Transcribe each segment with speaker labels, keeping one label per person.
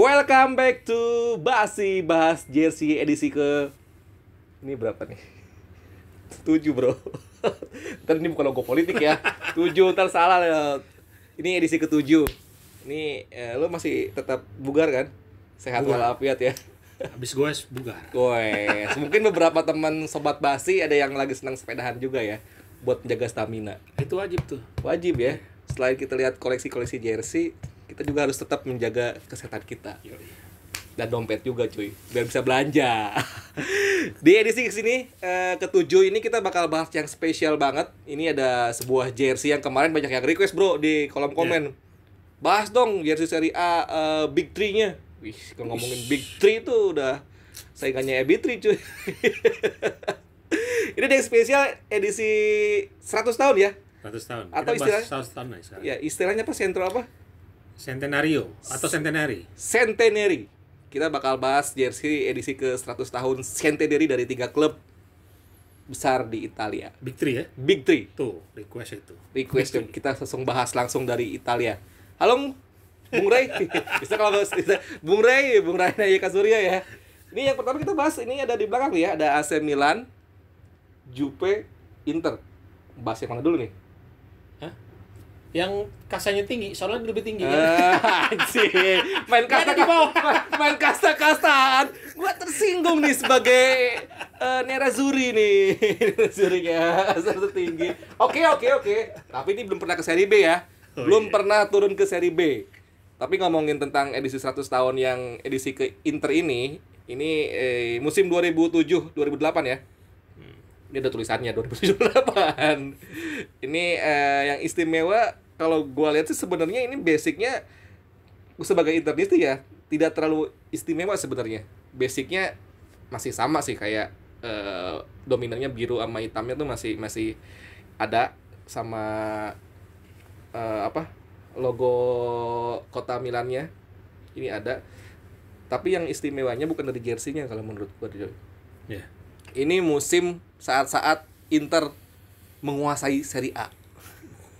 Speaker 1: Welcome back to Basi Bahas Jersey edisi ke ini berapa nih? 7 bro. ntar ini bukan logo politik ya. 7 ntar salah. Ya. Ini edisi ke-7. Ini eh, lo masih tetap bugar kan? Sehat walafiat ya. Habis gue bugar. gue Mungkin beberapa teman sobat Basi ada yang lagi senang sepedahan juga ya buat menjaga stamina. Itu wajib tuh. Wajib ya. Selain kita lihat koleksi-koleksi jersey, kita juga harus tetap menjaga kesehatan kita iya. dan dompet juga cuy biar bisa belanja di edisi kesini eh, ketujuh ini kita bakal bahas yang spesial banget ini ada sebuah jersey yang kemarin banyak yang request bro di kolom iya. komen yeah. bahas dong jersey seri A uh, big three nya wih kalau ngomongin big three itu udah saingannya big three cuy ini ada yang spesial edisi 100 tahun ya 100 tahun atau istilahnya 100 tahun ya, ya istilahnya apa sentral apa Centenario atau Centenary? Centenary. Kita bakal bahas jersey edisi ke 100 tahun Centenary dari tiga klub besar di Italia. Big Three ya? Big Three. Tuh, request itu. Request yang kita langsung bahas langsung dari Italia. Halo Bung Ray. bisa kalau bahas bisa. Bung Ray, Bung Ray Naya Kasuria ya. Ini yang pertama kita bahas ini ada di belakang ya, ada AC Milan, Juve, Inter. Bahas yang mana dulu nih? yang kasanya tinggi soalnya lebih tinggi kan? Uh, eh, anjir main kasta di bawah main kasta kastaan gua tersinggung nih sebagai uh, eh, nerazuri nih Zuri ya satu tinggi oke okay, oke okay, oke okay. tapi ini belum pernah ke seri B ya oh, iya. belum oh, pernah turun ke seri B tapi ngomongin tentang edisi 100 tahun yang edisi ke Inter ini ini eh, musim 2007 2008 ya ini ada tulisannya 2078 ini uh, yang istimewa kalau gue lihat sih sebenarnya ini basicnya sebagai internis ya tidak terlalu istimewa sebenarnya basicnya masih sama sih kayak uh, dominannya biru sama hitamnya tuh masih masih ada sama uh, apa logo kota Milannya ini ada tapi yang istimewanya bukan dari jersinya kalau menurut gue. Yeah ini musim saat-saat Inter menguasai Serie A.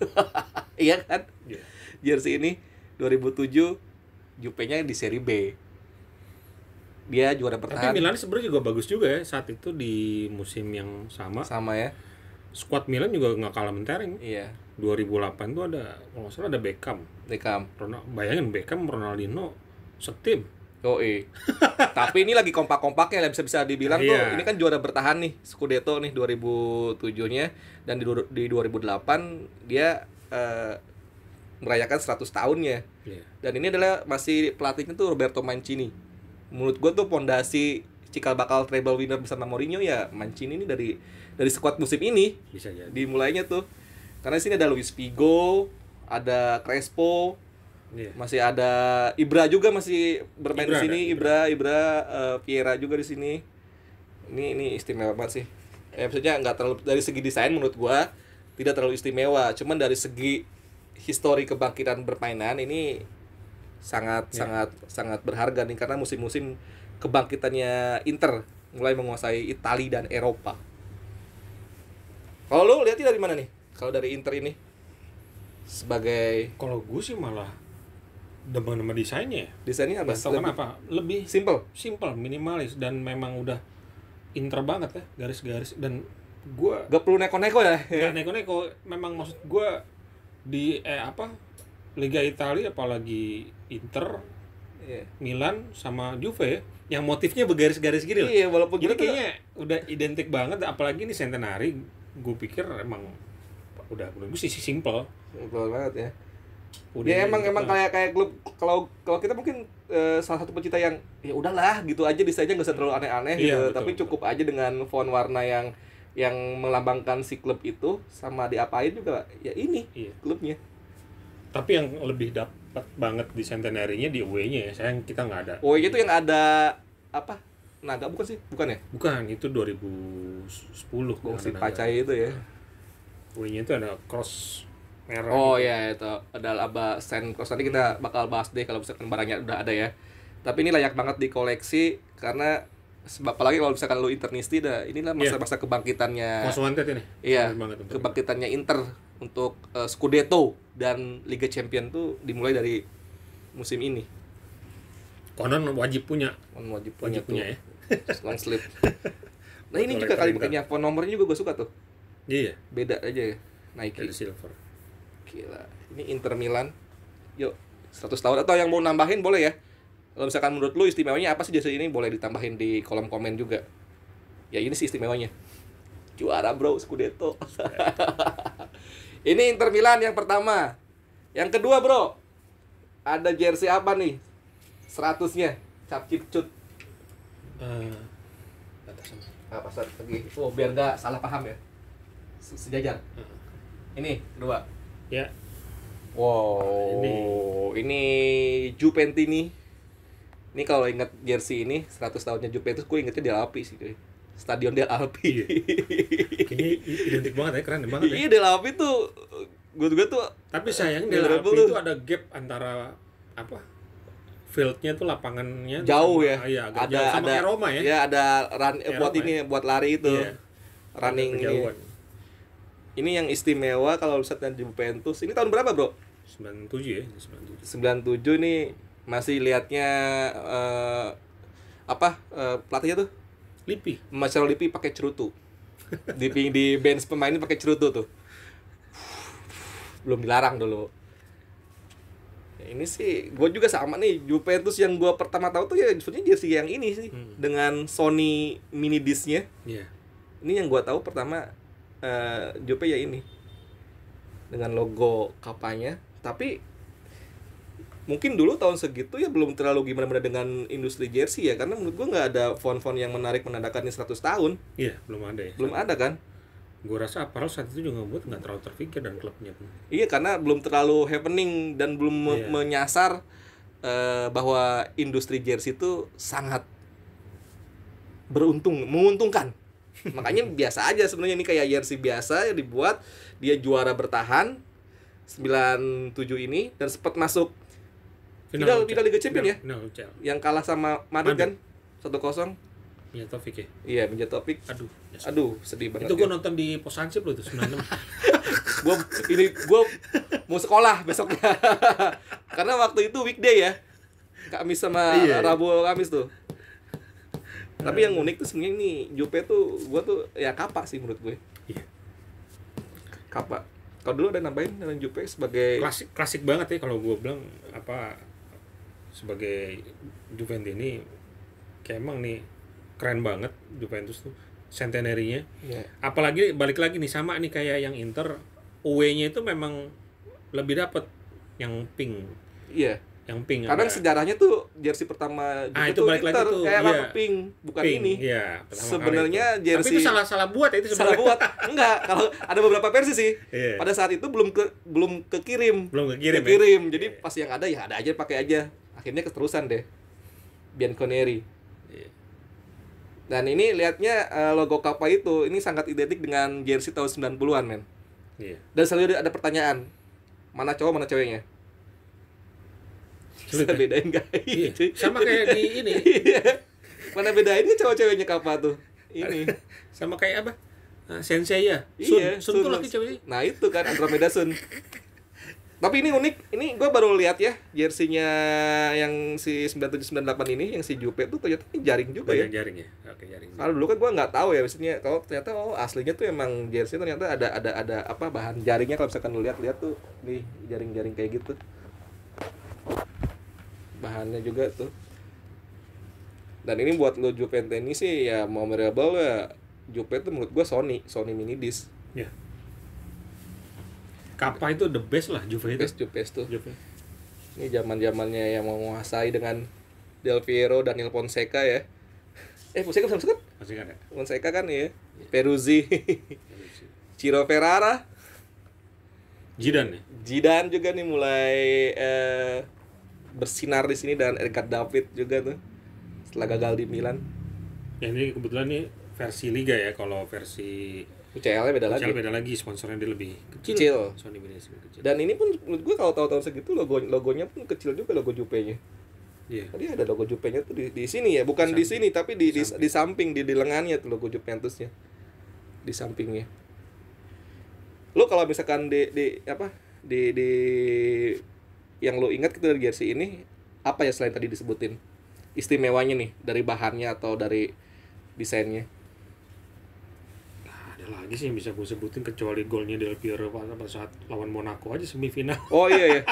Speaker 1: iya kan? Yeah. Jersey ini 2007 Jupe-nya di Serie B. Dia juara bertahan. Tapi Milan sebenarnya juga bagus juga ya saat itu di musim yang sama. Sama ya. Squad Milan juga nggak kalah mentering. Iya. 2008 tuh ada kalau oh, salah ada Beckham. Beckham. Ronald, bayangin Beckham Ronaldinho setim Oh eh. Tapi ini lagi kompak-kompaknya lah bisa-bisa dibilang yeah. tuh iya. ini kan juara bertahan nih Scudetto nih 2007-nya dan di, di 2008 dia uh, merayakan 100 tahunnya. Yeah. Dan ini adalah masih pelatihnya tuh Roberto Mancini. Menurut gue tuh pondasi cikal bakal treble winner bersama Mourinho ya Mancini ini dari dari skuad musim ini. Bisa jadi. Dimulainya tuh. Karena sini ada Luis Figo, ada Crespo, Yeah. Masih ada Ibra juga masih bermain Ibra di sini, ada, Ibra, Ibra, Piera uh, eh, juga di sini. Ini ini istimewa banget sih. Eh, maksudnya nggak terlalu dari segi desain menurut gua tidak terlalu istimewa, cuman dari segi histori kebangkitan bermainan ini sangat yeah. sangat sangat berharga nih karena musim-musim kebangkitannya Inter mulai menguasai Italia dan Eropa. Kalau lu lihatnya dari mana nih? Kalau dari Inter ini sebagai kalau gue sih malah demen sama desainnya ya? Desainnya apa? Lebih, apa Lebih simple. Simple, minimalis dan memang udah inter banget ya garis-garis dan gua gak perlu neko-neko ya. Gak neko-neko, memang maksud gua di eh apa? Liga Italia apalagi Inter, yeah. Milan sama Juve ya, yang motifnya bergaris-garis gini loh. Iya, walaupun Jadi gitu. kayaknya tuh... udah identik banget apalagi ini Centenari gue pikir emang udah menurut gue sih simple. Simple banget ya Udah ya emang gitu emang kayak kayak klub kalau kalau kita mungkin e, salah satu pencinta yang ya udahlah gitu aja desainnya nggak usah terlalu aneh-aneh iya, gitu. tapi cukup aja dengan font warna yang yang melambangkan si klub itu sama diapain juga ya ini iya. klubnya tapi yang lebih dapat banget di centenary di away-nya ya sayang kita nggak ada away itu yang ada apa naga bukan sih bukan ya bukan itu 2010 si pacai itu ya away-nya itu ada cross merah oh gitu. ya itu adalah abah sen cross tadi kita hmm. bakal bahas deh kalau misalkan barangnya udah ada ya tapi ini layak banget dikoleksi karena sebab apalagi kalau misalkan lu internisti dah inilah iya. masa-masa kebangkitannya masa Wanted ini iya kebangkitannya Inter untuk uh, Scudetto dan Liga Champion tuh dimulai dari musim ini konon wajib punya konon wajib punya, wajib punya ya long nah ini juga kali bikinnya nomornya juga gue suka tuh iya beda aja ya Nike Dari silver Gila. Ini Inter Milan. Yuk, 100 tahun atau yang mau nambahin boleh ya. Kalau misalkan menurut lu istimewanya apa sih jasa ini boleh ditambahin di kolom komen juga. Ya ini sih istimewanya. Juara bro, Scudetto. ini Inter Milan yang pertama. Yang kedua bro, ada jersey apa nih? 100 nya cap cut. Uh, apa lagi. Oh biar nggak salah paham ya. Sejajar. Ini kedua. Ya. Wow. Ini ini Ini kalau ingat jersey ini 100 tahunnya Juventus, gue ingetnya Del Alpi sih. Stadion Del Alpi. Iya. ini identik banget ya, keren banget ya. Iya, Del Alpi tuh gue juga tuh tapi sayang Del Alpi itu ada gap antara apa fieldnya tuh lapangannya jauh tuh sama, ya, Iya, agak ada jauh. sama ada Roma ya ya ada run, buat ini ya. buat lari itu yeah. running ini yang istimewa kalau misalnya di Juventus ini tahun berapa bro 97 ya 97 97 nih masih lihatnya uh, eh, apa uh, pelatihnya tuh Lipi Marcelo Lipi pakai cerutu di di bench pemain pakai cerutu tuh belum dilarang dulu ya, ini sih gue juga sama nih Juventus yang gue pertama tahu tuh ya sebenarnya jersey yang ini sih hmm. dengan Sony mini disknya yeah. ini yang gue tahu pertama uh, Jope ya ini dengan logo kapanya tapi mungkin dulu tahun segitu ya belum terlalu gimana mana dengan industri jersey ya karena menurut gua nggak ada font-font yang menarik menandakannya 100 tahun iya belum ada ya belum ada kan gue rasa aparel saat itu juga buat nggak terlalu terpikir dan klubnya iya karena belum terlalu happening dan belum yeah. menyasar uh, bahwa industri jersey itu sangat beruntung menguntungkan makanya biasa aja sebenarnya ini kayak jersey biasa yang dibuat dia juara bertahan 97 ini dan sempat masuk final, final, final Liga Champion ya no, no, yang kalah sama Madrid, kan 1-0 Minja Taufik ya? Iya, Minja Taufik. Aduh, yes. Ya aduh, sedih banget. Itu gue ya. nonton di Posansip loh tuh 96. gue ini gue mau sekolah besoknya. Karena waktu itu weekday ya. Kamis sama iya, Rabu Kamis tuh tapi yang unik tuh sebenarnya ini Jupe tuh gua tuh ya kapak sih menurut gue iya kapak kalau dulu ada nambahin dengan Jupe sebagai klasik klasik banget ya kalau gua bilang apa sebagai Juventus ini kayak emang nih keren banget Juventus tuh centenary yeah. apalagi balik lagi nih sama nih kayak yang Inter away-nya itu memang lebih dapat yang pink iya yeah yang pink karena sejarahnya tuh jersey pertama gitu ah, itu tuh Inter lagi tuh kayak yeah. pink bukan pink, ini yeah, iya, sebenarnya jersey tapi itu salah salah buat ya itu sebenernya. salah buat enggak kalau ada beberapa versi sih yeah. pada saat itu belum ke belum kekirim belum kekirim, ya? kekirim. Ya? jadi yeah. pas yang ada ya ada aja pakai aja akhirnya keterusan deh Bianconeri yeah. dan ini liatnya eh, logo kapal itu ini sangat identik dengan jersey tahun 90-an men yeah. dan selalu ada pertanyaan mana cowok mana ceweknya Sulit, bisa ya? bedain gak? Iya. Sama kayak di ini. Iya. Mana bedainnya cowok ceweknya apa tuh? Ini. Sama kayak apa? Nah, sensei ya. Sun, iya, Sun, sun tuh lagi cewek. Nah, itu kan Andromeda Sun. Tapi ini unik, ini gue baru lihat ya jersinya yang si 9798 ini, yang si Jupe tuh ternyata ini jaring juga Banyak ya. Jaring ya. Oke, jaring. Kalau dulu kan gue nggak tahu ya, maksudnya kalau ternyata oh aslinya tuh emang jersey ternyata ada ada ada apa bahan jaringnya kalau misalkan lihat-lihat tuh nih jaring-jaring kayak gitu bahannya juga tuh dan ini buat lo Jupe ini sih ya mau variable ya Jupe itu menurut gue Sony Sony mini disc ya yeah. itu the best lah Jupe itu. Best Jupe tuh. Jupe. Ini zaman zamannya yang mau menguasai dengan Del Piero, dan Il Ponseca ya. Eh Fonseca sama sekut? Ponseca ya. kan ya. Peruzzi. Ciro Ferrara. Jidan ya. Jidan juga nih mulai eh, bersinar di sini dan Erika David juga tuh setelah gagal di Milan. Ya ini kebetulan nih versi liga ya kalau versi ucl beda UCL lagi. UCL beda lagi, sponsornya dia lebih kecil. kecil. Sony lebih kecil. Dan ini pun menurut gue kalau tahun-tahun segitu logo logonya pun kecil juga logo Jupe-nya. Iya. Tadi ada logo Jupe-nya tuh di, di sini ya, bukan samping. di sini tapi di di samping, di, di, samping di, di lengannya tuh logo Juventus-nya. Di sampingnya. Lo kalau misalkan di di apa? Di di yang lo ingat gitu dari jersey ini apa ya selain tadi disebutin istimewanya nih dari bahannya atau dari desainnya nah, ada lagi sih yang bisa gue sebutin kecuali golnya Del Piero pada saat lawan Monaco aja semifinal oh iya ya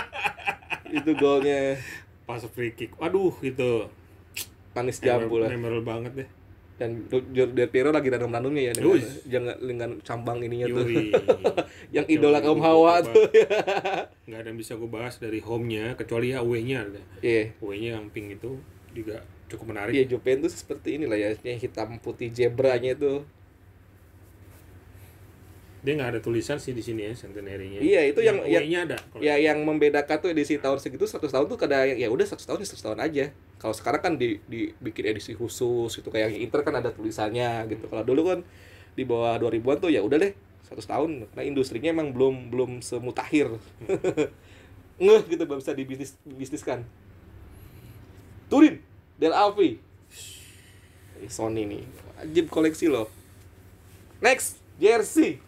Speaker 1: itu golnya pas free kick waduh itu manis jambu lah memorable banget deh dan Del Piero lagi dalam randomnya ya dengan, jangan dengan cambang ininya Yui. tuh yang idola kaum hawa tuh nggak ada yang bisa gue bahas dari home-nya kecuali ya away-nya yeah. Iya. away-nya yang pink itu juga cukup menarik ya Juventus seperti inilah ya hitam putih zebranya itu dia nggak ada tulisan sih di sini ya centenary Iya, itu yang yang, yang ada. Ya ya, yang membedakan tuh edisi tahun segitu 100 tahun tuh kada ya udah satu tahun ya satu tahun aja. Kalau sekarang kan di dibikin edisi khusus gitu kayak yang Inter kan ada tulisannya gitu. Kalau dulu kan di bawah 2000-an tuh ya udah deh satu tahun. Nah, industrinya emang belum belum semutakhir. Hmm. Ngeh gitu belum bisa dibisnis bisniskan. Turin Del Alfi. Sony nih. Wajib koleksi loh. Next, jersey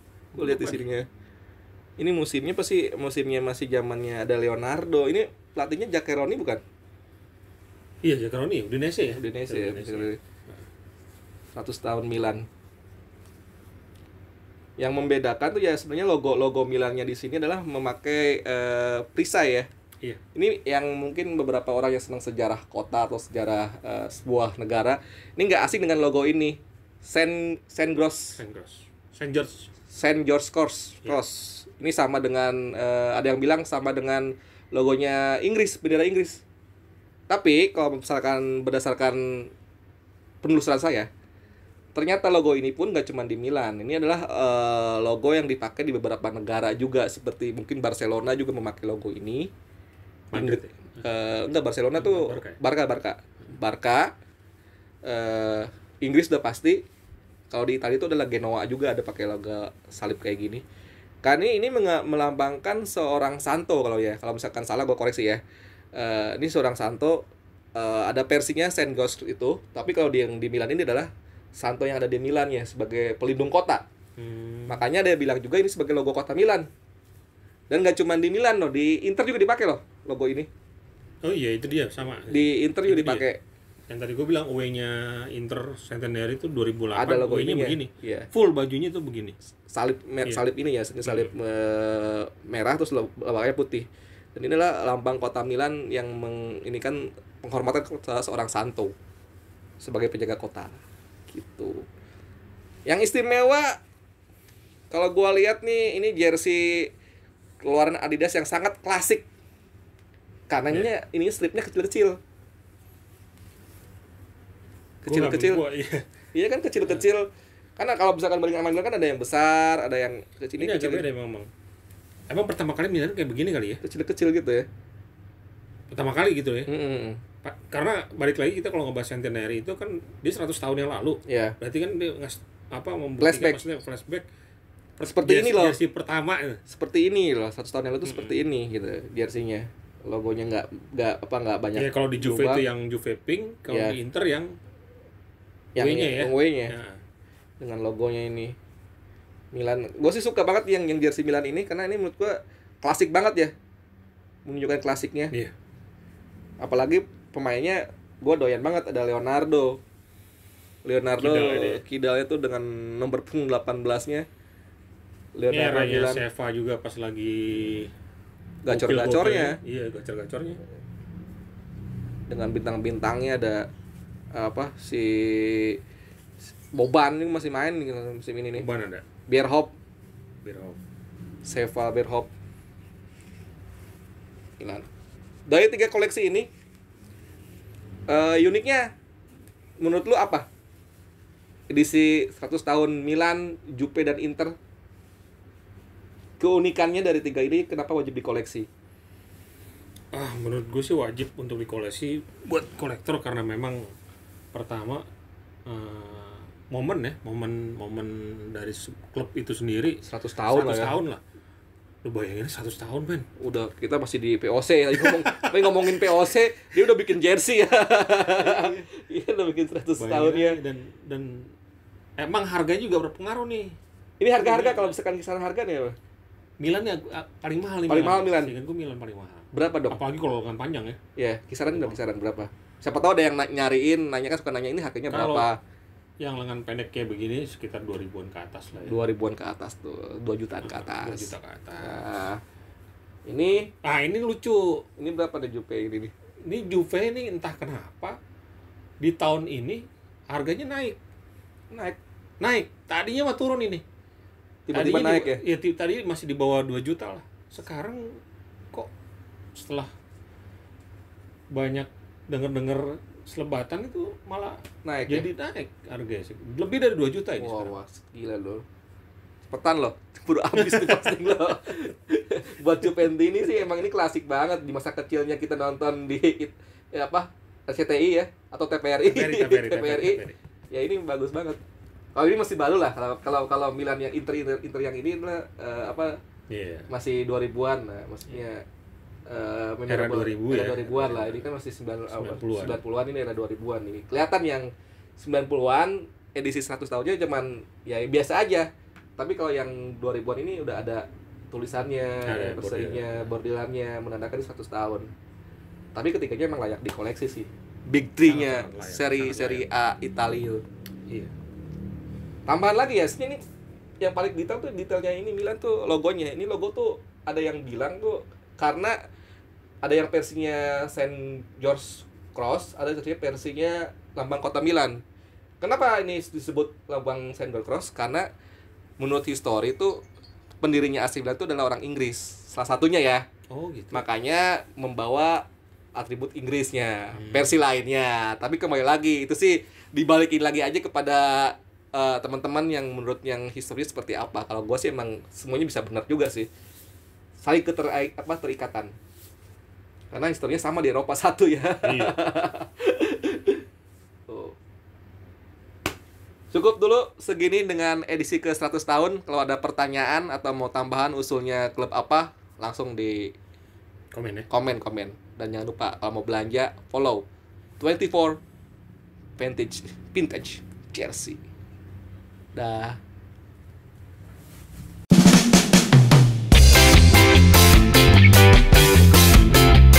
Speaker 1: gue lihat di ini musimnya pasti musimnya masih zamannya ada Leonardo ini pelatihnya Jacaroni bukan iya Jacaroni Udinese ya Udinese, ya 100 nah. tahun Milan yang membedakan tuh ya sebenarnya logo logo Milannya di sini adalah memakai uh, perisai ya Iya. Ini yang mungkin beberapa orang yang senang sejarah kota atau sejarah uh, sebuah negara, ini nggak asing dengan logo ini. Sen Sen Gross. Sen Gross. Sen George. Saint George Cross. Iya. Cross. Ini sama dengan uh, ada yang bilang sama dengan logonya Inggris, bendera Inggris. Tapi kalau misalkan berdasarkan penelusuran saya, ternyata logo ini pun gak cuma di Milan. Ini adalah uh, logo yang dipakai di beberapa negara juga seperti mungkin Barcelona juga memakai logo ini. Madrid. Uh, ya? eh, enggak Barcelona tuh Barca ya? Barca Barca. Barca uh, Inggris udah pasti kalau di Italia itu adalah Genoa juga ada pakai logo salib kayak gini karena ini melambangkan seorang santo kalau ya kalau misalkan salah gue koreksi ya uh, ini seorang santo uh, ada versinya Saint Ghost itu tapi kalau di yang di Milan ini adalah santo yang ada di Milan ya sebagai pelindung kota hmm. makanya dia bilang juga ini sebagai logo kota Milan dan gak cuma di Milan loh di Inter juga dipakai loh logo ini oh iya itu dia sama di Inter juga dipakai yang tadi gue bilang uenya Inter Centenary itu 2008 ada logo away begini yeah. full bajunya itu begini salib mer yeah. salib ini ya salib iya. merah terus lambangnya putih dan inilah lambang kota Milan yang meng, ini kan penghormatan kepada seorang santo sebagai penjaga kota gitu yang istimewa kalau gue lihat nih ini jersey keluaran Adidas yang sangat klasik karena yeah. ini stripnya kecil-kecil kecil-kecil iya. iya kan kecil-kecil karena kalau misalkan balik manggil kan ada yang besar ada yang kecil ini, ini kecil ada memang emang pertama kali Milan kayak begini kali ya kecil-kecil gitu ya pertama kali gitu ya mm -hmm. karena balik lagi kita kalau ngebahas centenary itu kan dia 100 tahun yang lalu yeah. berarti kan dia ngas apa flashback. maksudnya flashback seperti ini loh jersey pertama seperti ini loh satu tahun yang lalu tuh seperti ini gitu jersinya logonya nggak nggak apa nggak banyak ya kalau di Juve itu yang Juve pink kalau ya. di Inter yang yang w ya, yang W-nya ya. dengan logonya ini Milan gue sih suka banget yang yang jersey Milan ini karena ini menurut gue klasik banget ya menunjukkan klasiknya yeah. apalagi pemainnya gue doyan banget ada Leonardo Leonardo Kidal itu ya. dengan nomor punggung 18 nya Leonardo ini Milan Seva juga pas lagi gacor-gacornya iya gacor-gacornya dengan bintang-bintangnya ada apa si Boban ini masih main di musim ini nih. Boban ada. Bierhop. Bierhop. Seva Bierhop. Gila. Dari tiga koleksi ini uh, uniknya menurut lu apa? Edisi 100 tahun Milan, Juve dan Inter. Keunikannya dari tiga ini kenapa wajib dikoleksi? Ah, menurut gue sih wajib untuk dikoleksi buat kolektor karena memang pertama uh, momen ya momen momen dari klub itu sendiri 100 tahun 100 lah ya. tahun lah lu bayangin 100 tahun men udah kita masih di POC lagi ngomong tapi ngomongin POC dia udah bikin jersey ya iya, iya udah bikin 100 bayangin tahun ya dan dan emang harganya juga berpengaruh nih ini harga-harga kalau misalkan kisaran harga nih apa? Milan ya paling mahal nih paling Milan. mahal Milan gue Milan paling mahal berapa dong apalagi kalau lengan panjang ya ya kisaran udah kisaran berapa siapa tahu ada yang nyariin nanya kan suka nanya ini harganya Kalau berapa yang lengan pendek kayak begini sekitar dua ribuan ke atas lah ya. Dua ribuan ke atas tuh, dua jutaan ke atas. Dua juta ke atas. Nah, ini ah ini lucu. Ini berapa deh Juve ini nih? Ini Juve ini entah kenapa di tahun ini harganya naik. Naik. Naik. Tadinya mah turun ini.
Speaker 2: Tiba-tiba naik ya?
Speaker 1: di, ya? Iya, tadi masih di bawah 2 juta lah. Sekarang kok setelah banyak dengar-dengar selebatan itu malah naik jadi ya? naik harga sih lebih dari 2 juta ini sekarang wah gila loh cepetan loh buru habis tuh posting loh buat Jupendi ini sih emang ini klasik banget di masa kecilnya kita nonton di ya apa rcti ya atau TPRI TPRI, TPRI, TPRI. TPRI. ya ini bagus banget kalau oh, ini masih baru lah kalau kalau kalau Milan yang Inter Inter, Inter yang ini lah eh, uh, apa yeah. masih 2000-an nah maksudnya yeah uh, era 2000 era ya. 2000-an lah. Iya. Ini kan masih 90 an 90-an ini era 2000-an nih. Kelihatan yang 90-an edisi 100 tahunnya cuman ya biasa aja. Tapi kalau yang 2000-an ini udah ada tulisannya, nah, pesaingnya, bordil. bordilannya menandakan 100 tahun. Tapi ketiganya emang layak dikoleksi sih. Big Three-nya nah, seri seri A Italia. Iya. Tambahan lagi ya, sini nih yang paling detail tuh detailnya ini Milan tuh logonya. Ini logo tuh ada yang bilang tuh karena ada yang versinya Saint George Cross, ada yang versinya lambang kota Milan. Kenapa ini disebut lambang Saint George Cross? Karena menurut histori itu pendirinya AC Milan itu adalah orang Inggris, salah satunya ya. Oh gitu. Makanya membawa atribut Inggrisnya, hmm. versi lainnya. Tapi kembali lagi itu sih dibalikin lagi aja kepada uh, teman-teman yang menurut yang historis seperti apa. Kalau gue sih emang semuanya bisa benar juga sih. Saling keter apa terikatan karena historinya sama di Eropa satu ya iya. Oh. cukup dulu segini dengan edisi ke 100 tahun kalau ada pertanyaan atau mau tambahan usulnya klub apa langsung di komen ya komen komen dan jangan lupa kalau mau belanja follow 24 vintage vintage jersey dah